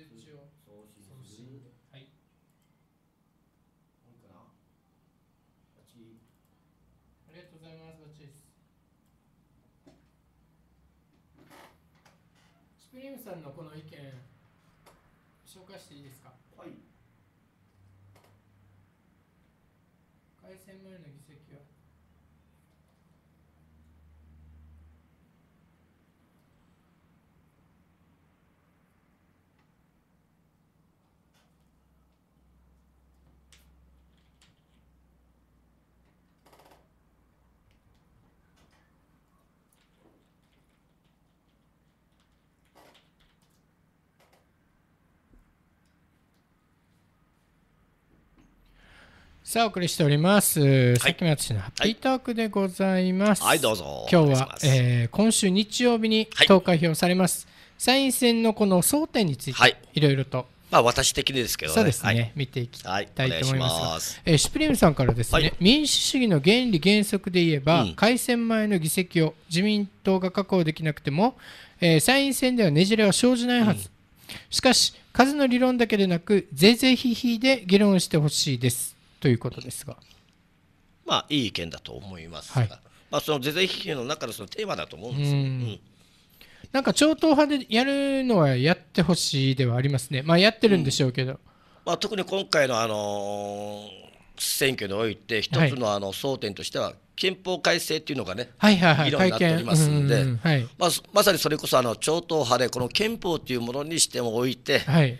通知を送信はいかなバチありがとうございますバチですシプリームさんのこの意見紹介していいですかはい改選前の議席はさあお送りしております、はい、さっきの私のハッピートークでございます、はい、はい、どうぞ今日は、えー、今週日曜日に投開票されます、はい、参院選のこの争点についていろいろとまあ私的にですけど、ね、そうですね、はい、見ていきたいと思いますが、はえー、シュプリームさんからですね、はい、民主主義の原理原則で言えば、うん、改選前の議席を自民党が確保できなくても、えー、参院選ではねじれは生じないはず、うん、しかし数の理論だけでなくぜいぜいひひで議論してほしいですということですが。まあ、いい意見だと思いますが、はい、まあ、その是々非々の中のそのテーマだと思うんですよ。うん、なんか超党派でやるのはやってほしいではありますね、まあ、やってるんでしょうけど、うん、まあ、特に今回の、あのー、選挙において、一つのあの争点としては、憲法改正っていうのがね、はいはいはい、議論になっておりますんで、んはいまあ、まさにそれこそあの超党派で、この憲法というものにしてもおいて、はい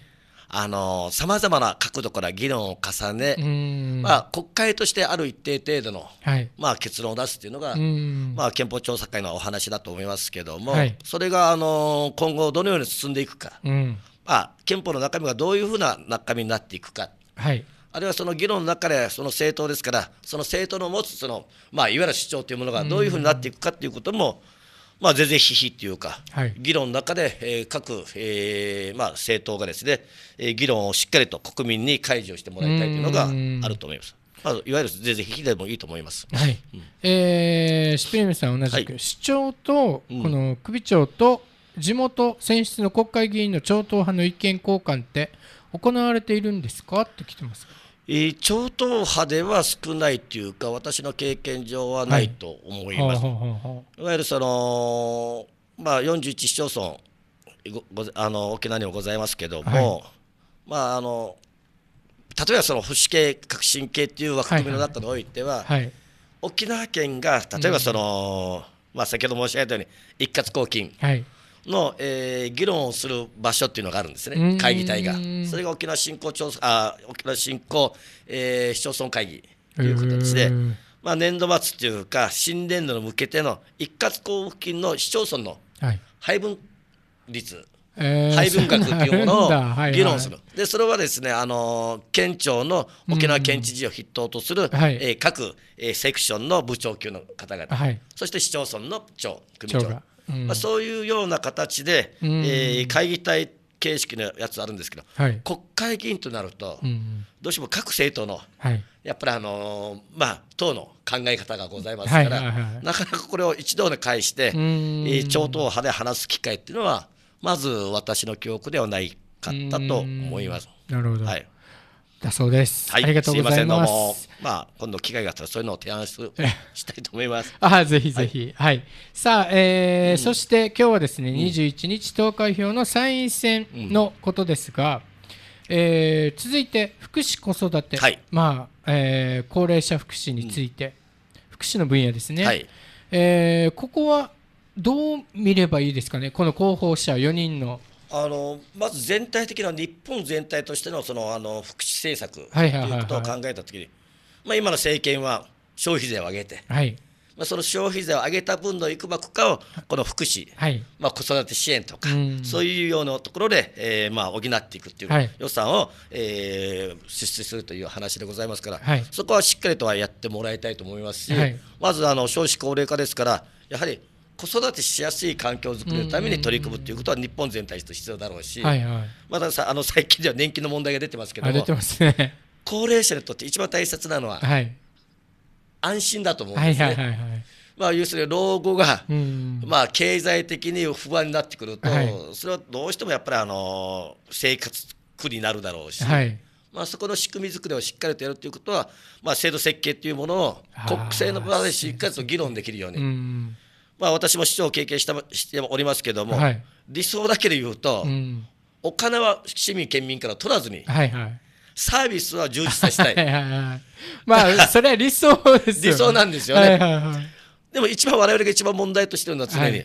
あのさまざまな角度から議論を重ね、まあ、国会としてある一定程度の、はい、まあ、結論を出すというのが、まあ、憲法調査会のお話だと思いますけども、はい、それがあの今後どのように進んでいくか、うん、まあ、憲法の中身がどういうふうな中身になっていくか。はいあるいはその議論の中でその政党ですから、その政党の持つその、まあ、いわゆる主張というものがどういうふうになっていくかということも、うんまあ、是々非々というか、はい、議論の中で、えー、各、えーまあ、政党がですね、えー、議論をしっかりと国民に開示をしてもらいたいというのがあると思います。まあ、いわゆる是々非々でもいいと思います。はい。うん、えー、シピリムさん同じく、はい、市長と、この首長と地元選出の国会議員の超党派の意見交換って行われているんですかって来てます。超党派では少ないというか私の経験上はないと思います。い、わゆるその、まあ、41市町村あの沖縄にもございますけども、はい、まあ、あの例えばその保守系革新系という枠組みの中においては、はいはい、沖縄県が例えばその、うん、まあ、先ほど申し上げたように一括公金、はいの、えー、議論をする場所っていうのがあるんですね、会議体が。それが沖縄振興調あ沖縄振興、えー、市町村会議というとで、まあ、年度末というか、新年度に向けての一括交付金の市町村の配分率、はい配分額というものを議論する、はいはい、でそれはですねあの県庁の沖縄県知事を筆頭とする、えー、各、えー、セクションの部長級の方々、はい、そして市町村の長組長まあ、そういうような形で、えー、会議体形式のやつあるんですけど、はい、国会議員となると、どうしても各政党の、はい、やっぱり、あのまあ、党の考え方がございますから、なかなかこれを一堂に会して、えー、超党派で話す機会っていうのは、まず私の記憶ではないかったと思います。なるほど、はいだそうです。はい、ありがとうございます。すままあ今度機会があったらそういうのを提案する したいと思います。あぜひぜひ、はい、はい、さあ、えー、うん、そして今日はですね、21日投開票の参院選のことですが、うん、えー、続いて福祉子育て、はい、まあ、えー、高齢者福祉について、うん、福祉の分野ですね。はい、えー、ここはどう見ればいいですかね。この候補者4人のあのまず全体的な日本全体としてのそのあの福祉政策ということを考えた時に、ま今の政権は消費税を上げて、はい、まあ、その消費税を上げた分のいくばくかをこの福祉、はい、まあ、子育て支援とか、そういうようなところで、えー、まあ補っていくっていう予算を、はい、えー、支出するという話でございますから、はい、そこはしっかりとはやってもらいたいと思いますし、まずあの少子高齢化ですからやはり子育てしやすい環境を作るために取り組むということは日本全体と必要だろうし、はいはい、またさあの最近では年金の問題が出てますけども、ね、高齢者にとって一番大切なのは、はい、安心だと思うんですね。はいはいはいはいまあ、要するに老後が、まあ、経済的に不安になってくると、それはどうしてもやっぱりあの生活苦になるだろうし、まあ、そこの仕組み作りをしっかりとやるということは、まあ、制度設計というものを国政の場でしっかりと議論できるように。まあ、私も市長を経験したしておりますけども、はい、理想だけで言うと、うん、お金は市民、県民から取らずに、はいはい、サービスは充実させたい。はいはいはい、まあ、それは理想ですよ、ね、理想なんですよね。はいはいはい、でも、一番我々が一番問題としてるのは常に、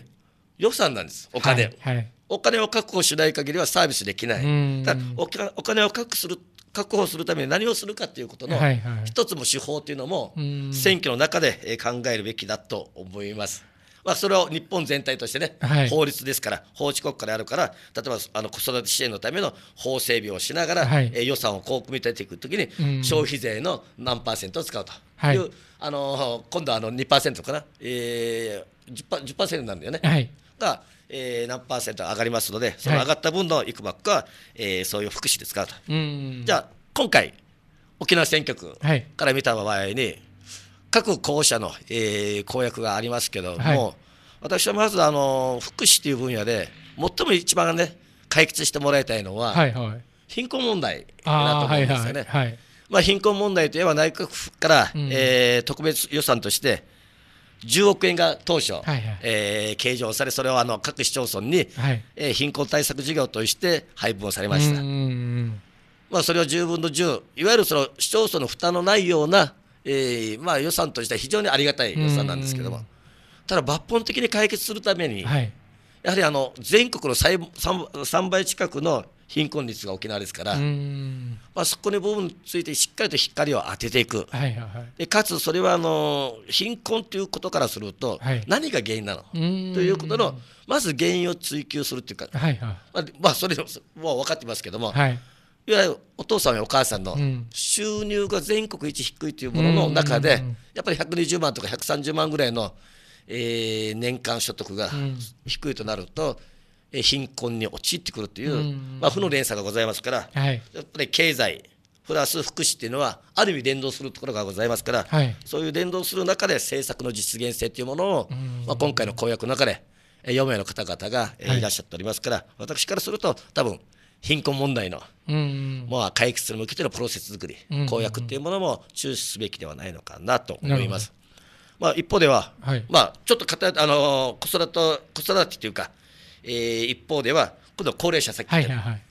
予算なんです、お金、はいはい、お金を確保しない限りはサービスできない。だおお金を確保する確保するために何をするかということの一つの手法というのも選挙の中で考えるべきだと思います。はいはいまあ、それを日本全体としてね、はい、法律ですから、法治国家であるから、例えばあの子育て支援のための法整備をしながら、はい、え予算をこう組み立てていくときに、消費税の何パーセントを使うという、あの今度はあの2%かな、えー、10%, 10なんだよね。はい、がえー、何パーセント上がりますので、その上がった分のいくばっか、はえー、そういう福祉で使うと。うじゃあ今回沖縄選挙区から見た場合に、各候補者の、えー、公約がありますけども、はい、私はまずあの福祉という分野で最も一番ね解決してもらいたいのは、はいはい、貧困問題だと思うんですよね。はいはいはい、まあ、貧困問題といえば内閣府から、うん、えー、特別予算として10億円が当初、はいはい、えー、計上され、それをあの各市町村に、はい、えー、貧困対策事業として配分をされました。まあ、それを十分の10、いわゆるその市町村の負担のないようなえー、まあ、予算としては非常にありがたい予算なんですけども、ただ抜本的に解決するために、はい、やはりあの全国の 3, 3倍近くの貧困率が沖縄ですから、まあ、そこに部分についてしっかりと光を当てていく、はいはい、でかつそれはあの貧困ということからすると、何が原因なのということのまず原因を追求するというか、はいはい、まあ、まあ、それも分かってますけども。はいいわゆるお父さんやお母さんの収入が全国一低いというものの中で、やっぱり120万とか130万ぐらいの、えー、年間所得が低いとなると、うん、貧困に陥ってくるという、まあ、負の連鎖がございますから、はい、やっぱり経済プラス福祉っていうのはある意味連動するところがございますから、はい、そういう連動する中で政策の実現性というものを、まあ、今回の公約の中で4名の方々がいらっしゃっておりますから、はい、私からすると多分貧困問題の、まあ、解決に向けてのプロセス作り、公約っていうものも注視すべきではないのかなと思います。まあ、一方では、はい、まあ、ちょっと偏あの子育て子育てというか、えー、一方では今度は高齢者先、で。はいはい、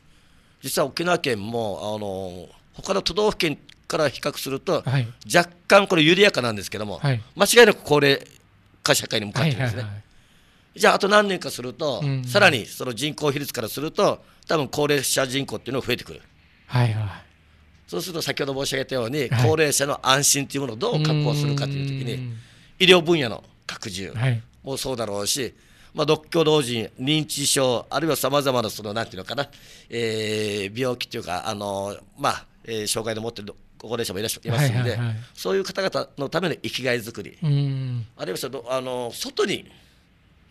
実は沖縄県もあの他の都道府県から比較すると、はい、若干これ緩やかなんですけども、間違いなく高齢化社会に向かってるんですね。はいはいはいじゃああと何年かすると、うん、さらにその人口比率からすると多分高齢者人口っていうのが増えてくる。はいはい、そうすると先ほど申し上げたように、高齢者の安心というものをどう確保するかという時に、医療分野の拡充もそうだろうし、はい、まあ、独居老人、認知症、あるいはさまざまなそのなんていうのかな、えー、病気というか、あのまあえー、障害の持っている高齢者もいらっしゃいますので、はいはいはい、そういう方々のための生きがいづくり、あるいはそのあの外に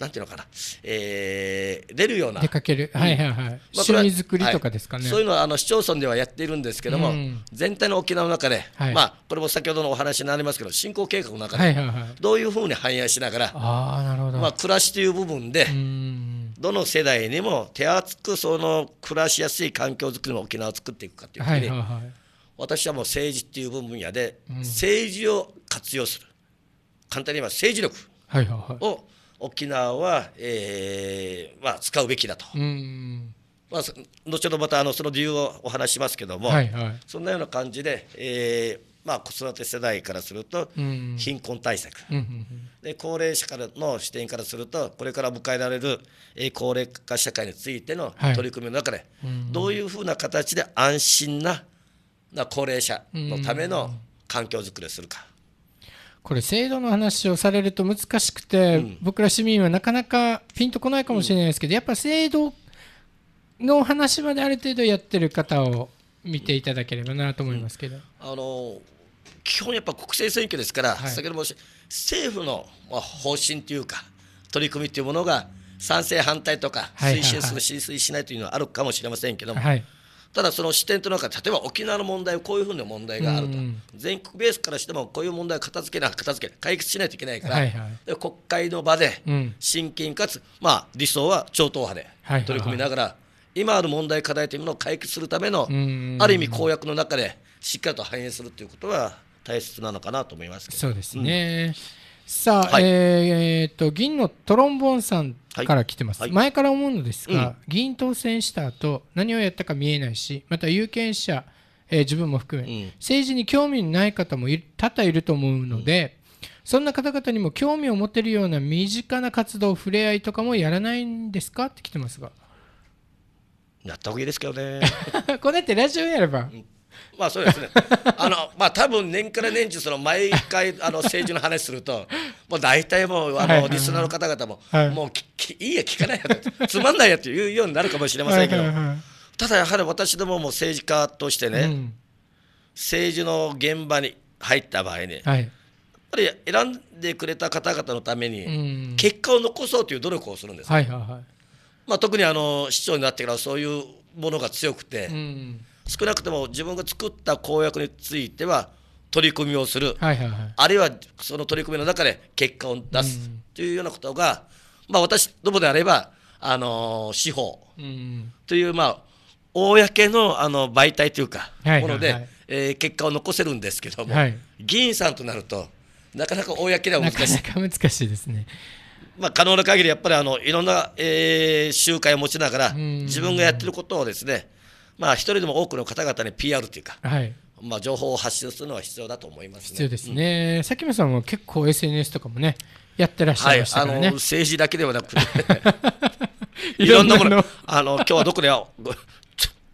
なんていうのかな、えー、出るような出かける、はいはいはい、まあ、趣味作りとかですかね、はい、そういうのはあの市町村ではやっているんですけども、うん、全体の沖縄の中で、はい、まあ、これも先ほどのお話になりますけど振興計画の中で、どういうふうに反映しながらあなるほど、まあ、暮らしという部分で、どの世代にも手厚くその暮らしやすい環境づくりの沖縄を作っていくかというふうに、はいはい、私はもう政治っていう部分やで、政治を活用する簡単に言えば政治力を、はいはいはい沖縄は、えーまあ、使うべきだと。まあ、後ほどまたあのその理由をお話しますけども、はいはい、そんなような感じで、えーまあ、子育て世代からすると貧困対策、うんうんで高齢者からの視点からするとこれから迎えられる、え高齢化社会についての取り組みの中で、はい、どういうふうな形で安心なな高齢者のための環境づくりをするか、これ制度の話をされると難しくて、うん、僕ら市民はなかなかピンとこないかもしれないですけど、うん、やっぱ制度の話まである程度やってる方を見ていただければなと思いますけど。うん、あの基本やっぱ国政選挙ですから、はい、先ほども政府の方針というか取り組みというものが賛成反対とか推進する、はいはいはい、推進しないというのはあるかもしれませんけども、はい、ただその視点というのは例えば沖縄の問題こういうふうな問題があると、うん、全国ベースからしてもこういう問題を片付けな片付け解決しないといけないから、はいはい、国会の場で親近かつ、まあ、理想は超党派で取り組みながら、はいはいはい今ある問題課題というものを解決するためのある意味公約の中でしっかりと反映するということは大切なのかなと思いますそうですね、うんさあ、はい、えっと銀のトロンボーンさんから来てます、はい、前から思うのですが、うん、議員当選した後何をやったか見えないしまた有権者、えー、自分も含め、うん、政治に興味のない方も多々いると思うので、うん、そんな方々にも興味を持てるような身近な活動触れ合いとかもやらないんですかって来てますがやったうがいいですけどね これってラジオやればまあそうですね。あのまあ多分年から年中その毎回 あの政治の話すると、もう大体もうあのリスナーの方々も、い、もうきいいや聞かないやつまんないやというようになるかもしれませんけど、ただやはり私どもも政治家としてね、うん、政治の現場に入った場合に、はい、やっぱり選んでくれた方々のために結果を残そうという努力をするんです。まあ特にあの市長になってからそういうものが強くて。うん少なくとも自分が作った公約については取り組みをする、はいはいはい、あるいはその取り組みの中で結果を出すというようなことが、うん、まあ、私どもであれば、あの司法という、まあ、公のあの媒体というか、もので、えー、結果を残せるんですけども、はい、議員さんとなるとなかなか公では難しい。なかなか難しいですねまあ、可能な限りやっぱりあのいろんな、えー、集会を持ちながら自分がやってることをですね、うんまあ、一人でも多くの方々に PR というか、はい、まあ、情報を発信するのは必要だと思います、ね、必要ですね、佐喜眞さんは結構 SNS とかもね、やってらっしゃいましたね、はい、あの政治だけではなく、て、いろんなもの、あの今日はどこで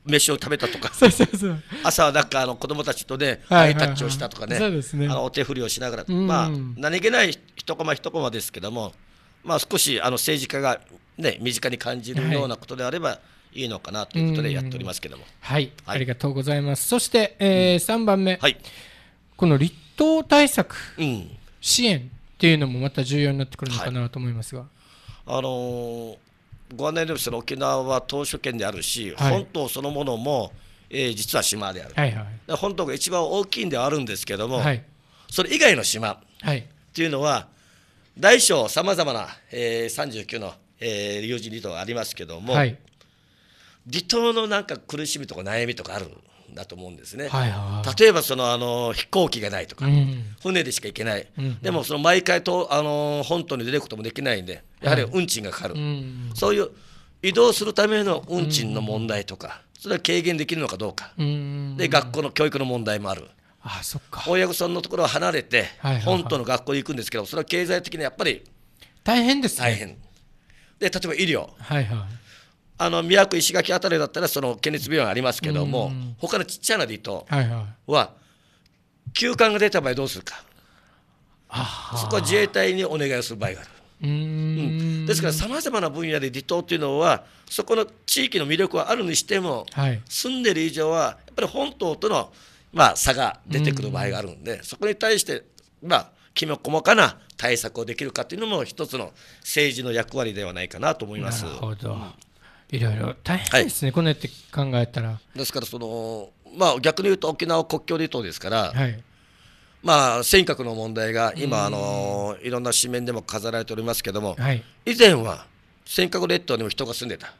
飯を食べたとか、そうそうそう朝はなんかあの子供たちとね、ハイタッチをしたとかね、あのお手振りをしながら、まあ、何気ない一コマ一コマですけども、まあ、少しあの政治家が、ね、身近に感じるようなことであれば、はいいいのかなということでやっておりますけども、はい、はい、ありがとうございますそして、えー3番目、はい、この立党対策、うん、支援っていうのもまた重要になってくるのかなと思いますが、あのーご案内のように沖縄は島し県であるし、はい、本島そのものも、えー、実は島である、はいはい、本島が一番大きいんではあるんですけども、はい、それ以外の島はっていうのは、大小さまざまな、えー、39の、えー、有事離島がありますけども、はい、離島のなんか苦しみとか悩みとかあるんだと思うんですね、はいはいはい、例えばそのあの飛行機がないとか、うん、船でしか行けない、うん、でもその毎回とあの本島に出ることもできないんでやはり運賃がかかる、はい、そういう移動するための運賃の問題とか、それは軽減できるのかどうか、うん、で学校の教育の問題もある。あそっか親御さんのところを離れて、本島の学校に行くんですけど、それは経済的にやっぱり大変です、ね、大変で例えば医療、はいはい、あの宮古石垣辺りだったらその県立病院ありますけども、うん、他のちっちゃな離島は休館が出た場合どうするか、そこは自衛隊にお願いをする場合がある。うん、ですからさまざまな分野で離島というのはそこの地域の魅力はあるにしても、はい、住んでる以上はやっぱり本島との、まあ、差が出てくる場合があるんで、ん、そこに対して、まあ、きめ細かな対策をできるかというのも一つの政治の役割ではないかなと思います。なるほど、うんいろいろ大変ですね、はい、このやって考えたら。ですからその、まあ、逆に言うと沖縄国境離島ですから、はい、まあ、尖閣の問題が今、あのいろんな紙面でも飾られておりますけども、はい、以前は尖閣列島にも人が住んでた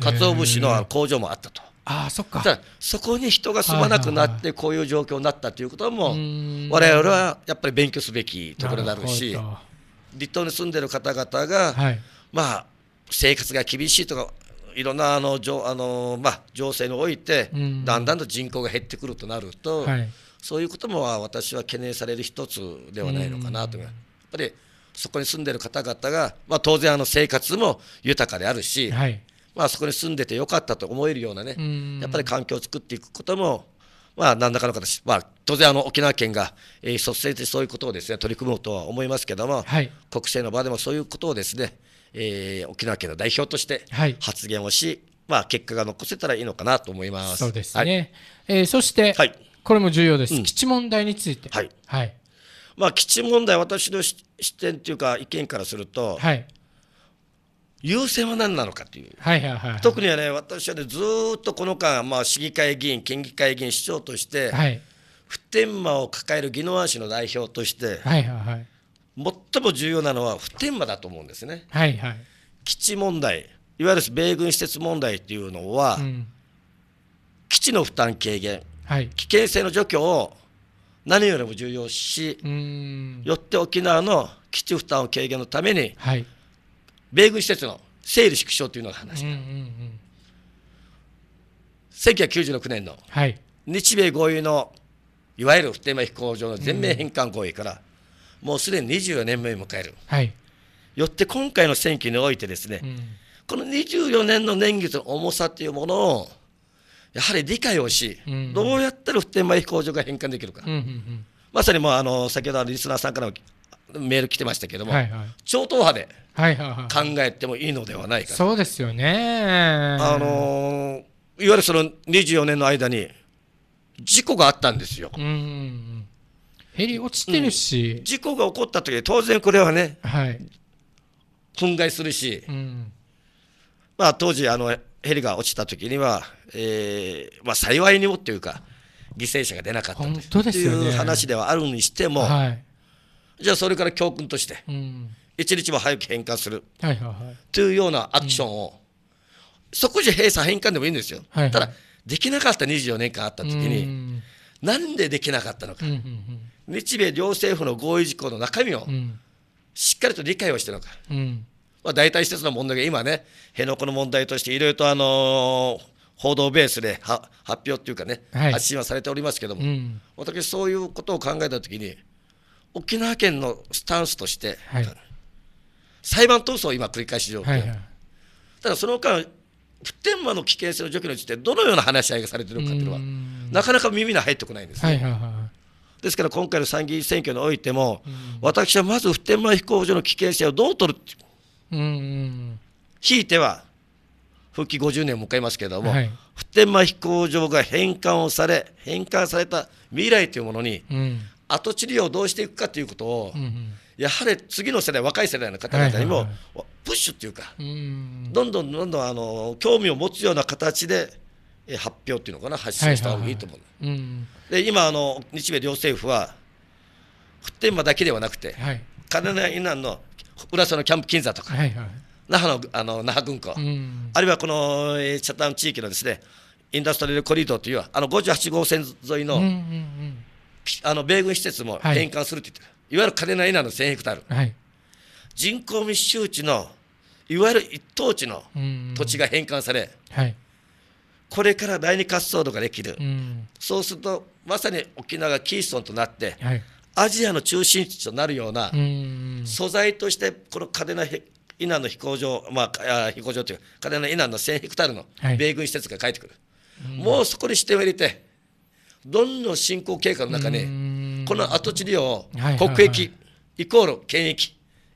鰹節の工場もあったと。あそっかそこに人が住まなくなってこういう状況になったということも我々はやっぱり勉強すべきところになるし離島に住んでる方々が、まあ生活が厳しいとかいろんなあのじょあの、まあ、情勢において、だんだんと人口が減ってくるとなると、はい、そういうことも私は懸念される一つではないのかなとやっぱりそこに住んでる方々が、まあ、当然あの生活も豊かであるし、はい、まあ、そこに住んでてよかったと思えるようなねやっぱり環境を作っていくこともまあ、何らかの形、まあ、当然あの沖縄県が、えー、率先してそういうことをです、ね、取り組もうとは思いますけども、はい、国政の場でもそういうことをですね、えー、沖縄県の代表として発言をし、はい、まあ、結果が残せたらいいのかなと思います。そうですね、はい、えー、そして、はい、これも重要です、うん、基地問題について。はいはいまあ、基地問題、私の視点というか、意見からすると、はい、優先は何なのかという、はいはいはい、はい、特にはね、私はね、ずっとこの間、まあ、市議会議員、県議会議員、市長として、はい、普天間を抱える宜野湾市の代表として、はいはいはい、最も重要なのは普天間だと思うんですね。はいはい、基地問題いわゆる米軍施設問題というのは、うん、基地の負担軽減、はい、危険性の除去を何よりも重要しよって沖縄の基地負担を軽減のために、はい、米軍施設の整理縮小というのが話だ、うんうんうん、1996年の日米合意のいわゆる普天間飛行場の全面返還合意から、うんもうすでに24年目を迎える、はい、よって今回の選挙においてですね、うん、この24年の年月の重さというものをやはり理解をし、うん、どうやったら普天間飛行場が返還できるか、うんうんうん、まさにもうあの先ほどリスナーさんからもメール来てましたけども、はいはい、超党派で考えてもいいのではないか、はいはい、そうですよねあのいわゆるその24年の間に事故があったんですよ。うんうんうんヘリ落ちてるし、うん、事故が起こった時当然これはね、はい、憤慨するし、うん、まあ、当時あのヘリが落ちた時には、えー、まあ、幸いにもっていうか犠牲者が出なかったという,、話ではあるにしても、はい、じゃあそれから教訓として、うん、一日も早く返還する、はいはいはい、というようなアクションを、そこじゃ閉鎖返還でもいいんですよ、はいはい、ただできなかった24年間あった時に、うん、なんでできなかったのか。うんうんうん日米両政府の合意事項の中身をしっかりと理解をしてるのか、うんまあ、大体施設の問題が今ね、辺野古の問題としていろいろと、あの報道ベースで発表っていうかね、はい、発信はされておりますけども、うん、私、そういうことを考えたときに、沖縄県のスタンスとして、はい、裁判闘争を今、繰り返し状況、はいはい、ただその間、普天間の危険性の除去について、どのような話し合いがされてるのかというのは、なかなか耳に入ってこないんですね。はいはいはいですから今回の参議院選挙においても、うん、私はまず普天間飛行場の危険性をどう取る、うんうん、ひいては復帰50年を迎えますけれども、はい、普天間飛行場が返還をされ返還された未来というものに、うん、跡地利用をどうしていくかということを、うんうん、やはり次の世代若い世代の方々にも、はいはい、プッシュというか、うん、どんどんどんどんあの興味を持つような形で発表っていうのかな発信した方がいいと思う、はいはいはいうん、で今あの日米両政府は普天間だけではなくて、はい、金田以南の浦添のキャンプ金座とか、はいはい、那覇のあの那覇軍港、うん、あるいはこの、え北谷地域のですねインダストリアコリドーというあの58号線沿いのうんうんうん、あの米軍施設も返還するって言ってる、はい、いわゆる金田以南の1000ヘクタール、はい、人口密集地のいわゆる一等地の土地が返還され、うんうんはいこれから第二滑走路ができる、うん、そうするとまさに沖縄がキーストンとなって、はい、アジアの中心地となるような、素材としてこの嘉手納イナンの飛行場、まあ、飛行場というか嘉手納イナンの1000ヘクタールの米軍施設が帰ってくる、はい、もうそこに視点を入れてどんどん進行計画の中にこの跡地利用を国益、イコール権益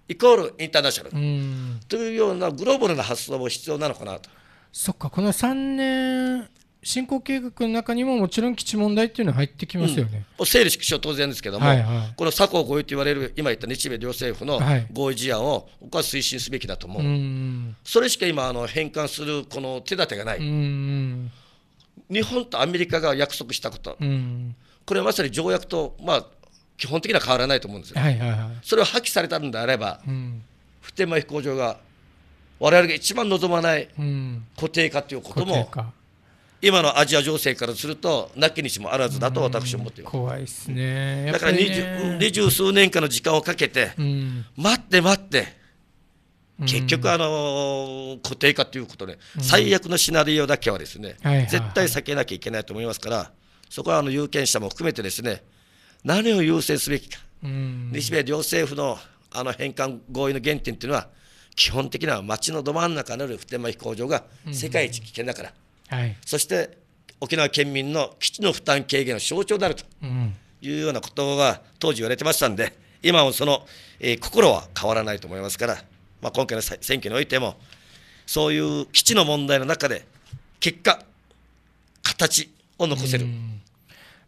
イコールインターナショナルというようなグローバルな発想も必要なのかなと。そっかこの3年振興計画の中にももちろん基地問題っていうのは入ってきますよね、うん、整理縮小当然ですけども、はいはい、この佐高合意と言われる今言った日米両政府の合意事案を僕は推進すべきだと思う、はい、それしか今あの返還するこの手立てがない日本とアメリカが約束したことこれはまさに条約とまあ基本的には変わらないと思うんですよ、はいはいはい、それを破棄されたんであれば、普天間飛行場が我々が一番望まない固定化ということも、今のアジア情勢からするとなきにしもあらずだと私は思っています、怖いですねだから二十数年間の時間をかけて、待って待って結局、あの固定化ということで、最悪のシナリオだけはですね、絶対避けなきゃいけないと思いますから、そこはあの有権者も含めてですね何を優先すべきか、日米両政府のあの返還合意の原点というのは基本的な町のど真ん中にある普天間飛行場が世界一危険だから、うんうんはい、そして沖縄県民の基地の負担軽減の象徴であるというようなことが当時言われてましたんで、今もその、えー、心は変わらないと思いますから、まあ、今回の選挙においても、そういう基地の問題の中で、結果、形を残せる。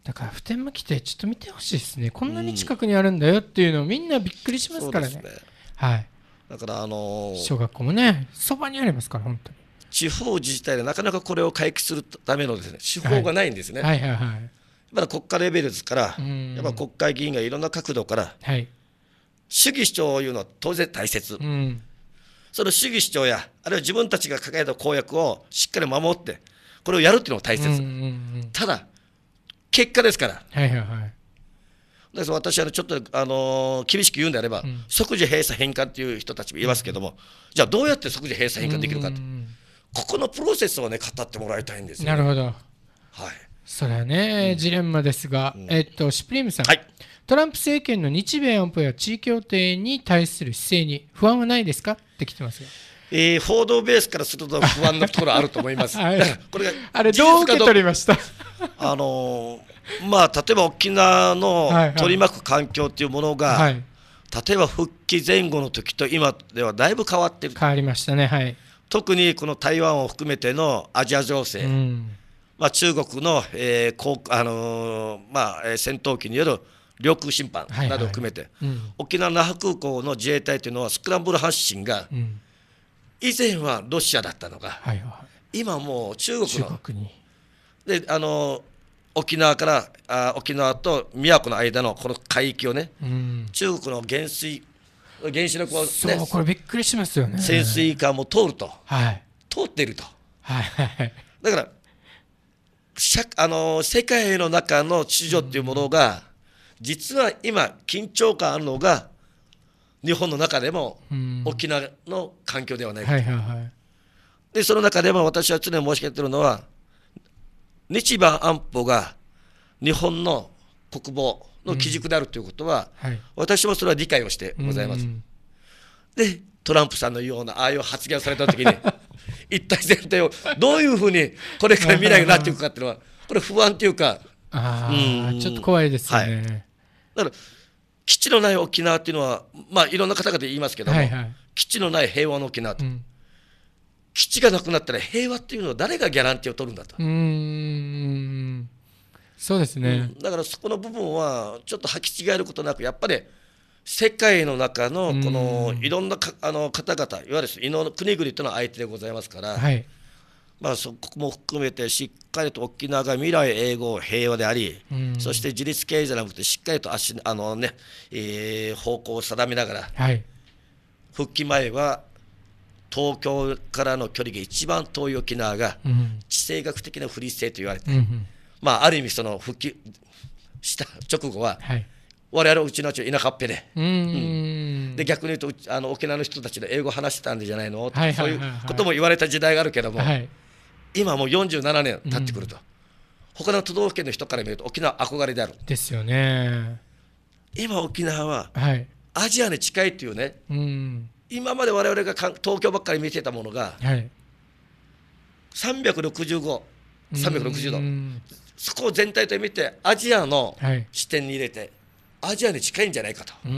だから普天間基地、ちょっと見てほしいですね、こんなに近くにあるんだよっていうのを、みんなびっくりしますからね。ねはいだからあのー、小学校もねそばにありますから本当に地方自治体でなかなかこれを回帰するためのですね手法がないんですね、はいはいはいはいまだ国家レベルですから、やっぱ国会議員がいろんな角度から、はい、主義主張を言うのは当然大切、うん、その主義主張や、あるいは自分たちが抱えた公約をしっかり守って、これをやるっていうのも大切、うん、ただ、結果ですから、はいはいはい、で私はちょっと、あの厳しく言うんであれば、即時閉鎖返還っていう人たちもいますけども、じゃあどうやって即時閉鎖返還できるかっここのプロセスをね語ってもらいたいんですよ、ね、なるほど。はい。それはね、ジレンマですが、うん、えっとシュプリームさん。はい。トランプ政権の日米安保や地位協定に対する姿勢に不安はないですかって来てますえー、報道ベースからすると不安なところあると思います。はい、これがあれどう受け取りましたあのーまあ例えば沖縄の取り巻く環境というものが、はいはい、例えば復帰前後の時と今ではだいぶ変わってる変わりましたねはい特にこの台湾を含めてのアジア情勢、うん、まあ、中国の,、えーあのまあ、戦闘機による領空侵犯などを含めて、はいはいうん、沖縄那覇空港の自衛隊というのはスクランブル発進が、うん、以前はロシアだったのが、はいはい、今もう中国のであの沖縄からあ沖縄と宮古の間のこの海域をね、うん、中国の原水原子力を、ね、そうこれびっくりしますよね潜水艦も通ると、はい、通っていると、はいはい、はい、だから社あの世界の中の秩序っていうものが、実は今緊張感あるのが日本の中でも沖縄の環境ではないかと、はいはいはい、でその中でも私は常に申し上げているのは日米安保が日本の国防の基軸であるということは、うんはい、私もそれは理解をしてございます。でトランプさんのようなああいう発言をされた時に 一体全体をどういうふうにこれから未来になっていくかっていうのはこれ不安というかあ、うん、ちょっと怖いですね、はい、だから基地のない沖縄っていうのはまあいろんな方々で言いますけども、はいはい、基地のない平和の沖縄と。うん基地がなくなったら平和っていうのは誰がギャランティーを取るんだと。うそうですね、だからそこの部分はちょっと履き違えることなくやっぱり世界の中のこのいろんなかあの方々いわゆるの国々というのは相手でございますから、はい、まあ、そこも含めてしっかりと沖縄が未来永劫平和であり、そして自立経済じゃなくてしっかりと足あのね、ねえー、方向を定めながら、はい、復帰前は東京からの距離が一番遠い沖縄が地政学的な不利性と言われて、うん、まあ、ある意味その復帰した直後は、はい、我々はうちのち田舎っぺでうん、で逆に言うとあの沖縄の人たちの英語話してたんじゃないのと、そういうことも言われた時代があるけども、はい、今もう47年経ってくると、うん、他の都道府県の人から見ると沖縄憧れである。ですよね。今沖縄は、アジアに近いというね、うん今まで我々が東京ばっかり見てたものが、はい、365360度そこを全体で見てアジアの視点に入れて、アジアに近いんじゃないかと、地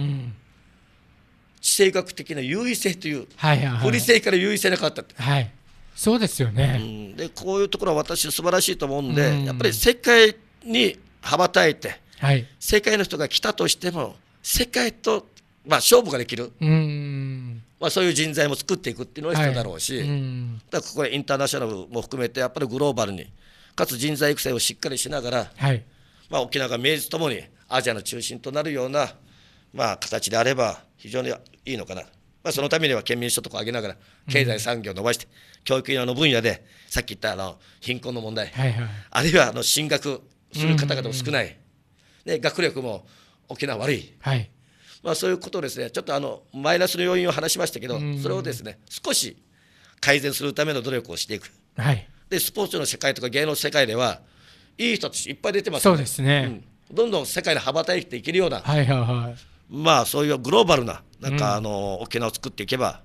政学的な優位性という、はいはい不利性から優位性なかったって、はい、そうですよね、うん、でこういうところは私素晴らしいと思うんで、んやっぱり世界に羽ばたいて、はい、世界の人が来たとしても世界と、まあ、勝負ができる。うんまあ、そういう人材も作っていくっていうのが必要だろうし、はいうん、だからここはインターナショナルも含めてやっぱりグローバルにかつ人材育成をしっかりしながら、はい、まあ、沖縄が名実ともにアジアの中心となるような、まあ、形であれば非常にいいのかな、まあ、そのためには県民所得を上げながら経済産業を伸ばして、うん、教育用の分野でさっき言ったあの貧困の問題、はいはい、あるいはあの進学する方々も少ない、うんうんうん、学力も沖縄悪い。はいまあ、そういうことですねちょっとあのマイナスの要因を話しましたけど、それをですね少し改善するための努力をしていく、はい、でスポーツの世界とか芸能の世界ではいい人たちいっぱい出てます、ね、そうですね、うん、どんどん世界に羽ばたいていけるような、はいはいはい、まあそういうグローバルななんか、あの沖縄を作っていけば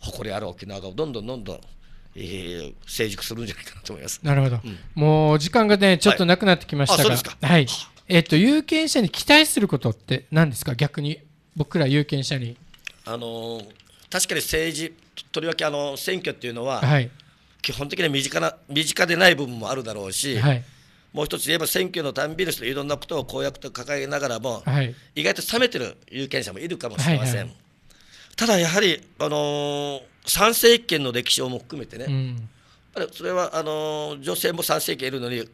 誇りある沖縄がどんどんどんどんえー、成熟するんじゃないかなと思います。なるほど。うん、もう時間がねちょっとなくなってきましたが、はい、はい、えっと、有権者に期待することって何ですか、逆に僕ら有権者に。あの確かに政治、とりわけあの選挙っていうのは、はい、基本的には身近な身近でない部分もあるだろうし、はい、もう一つ言えば選挙のたんびにいろんなことを公約と掲げながらも、はい、意外と冷めてる有権者もいるかもしれません。はいはい、ただやはり、あの参政権の歴史をも含めてね、うん、それはあの女性も参政権いるのに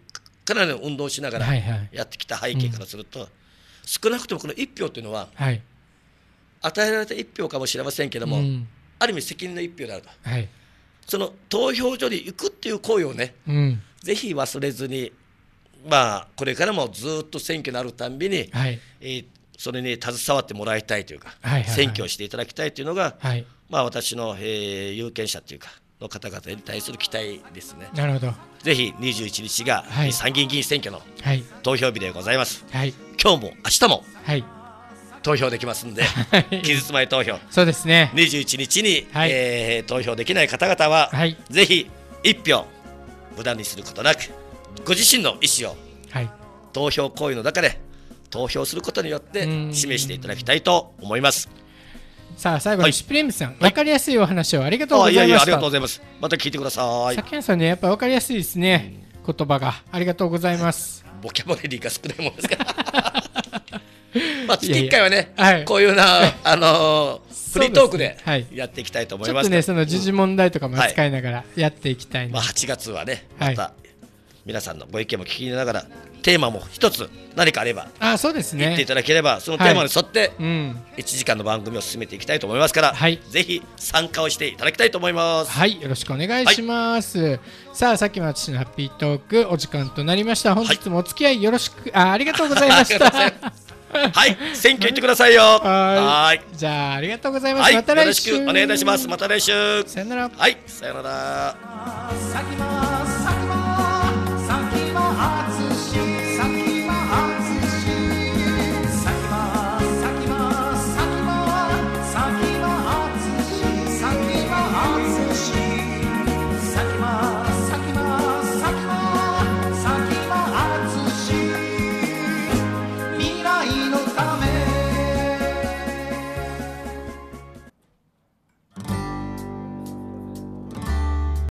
かなりの運動をしながらやってきた背景からすると、少なくともこの1票というのは、与えられた1票かもしれませんけども、ある意味責任の1票であると、その投票所に行くっていう行為をね、ぜひ忘れずに、まあ、これからもずっと選挙のあるたんびに、えそれに携わってもらいたいというか、選挙をしていただきたいというのが、まあ、私の、え有権者というか。の方々に対する期待ですね。なるほど。ぜひ二十一日が参議院議員選挙の投票日でございます。はい。今日も明日も。はい。投票できますんで、期日前投票。そうですね。二十一日に、はい、えー、投票できない方々は、はい、ぜひ一票無駄にすることなく、ご自身の意思を、はい、投票行為の中で投票することによって示していただきたいと思います。さあ最後にシプリームさん、わ、はい、かりやすいお話をありがとうございました。いやいやありがとうございます。また聞いてください。さんさんねやっぱわかりやすいですね、うん、言葉がありがとうございます。ボキャバラリーが少ないもんですから。まあ月1回はね、はい、こういうなあのー、フリートークでやっていきたいと思います、ねはい、ちょっとねその時事問題とかも扱いながらやっていきたい、うんはい、まあ8月はねまた、皆さんのご意見も聞きながらテーマも一つ何かあればあそうですね言っていただければそのテーマに沿って1時間の番組を進めていきたいと思いますから、はい、ぜひ参加をしていただきたいと思いますはいよろしくお願いします、はい、さあさっきの私のハッピートークお時間となりました本日もお付き合いよろしく、はい、あありがとうございましたはい、選挙行ってくださいよ。はい。じゃあ、ありがとうございます。はい、また来週。よろしくお願いいたします。また来週。さよなら。はい、さよなら。さき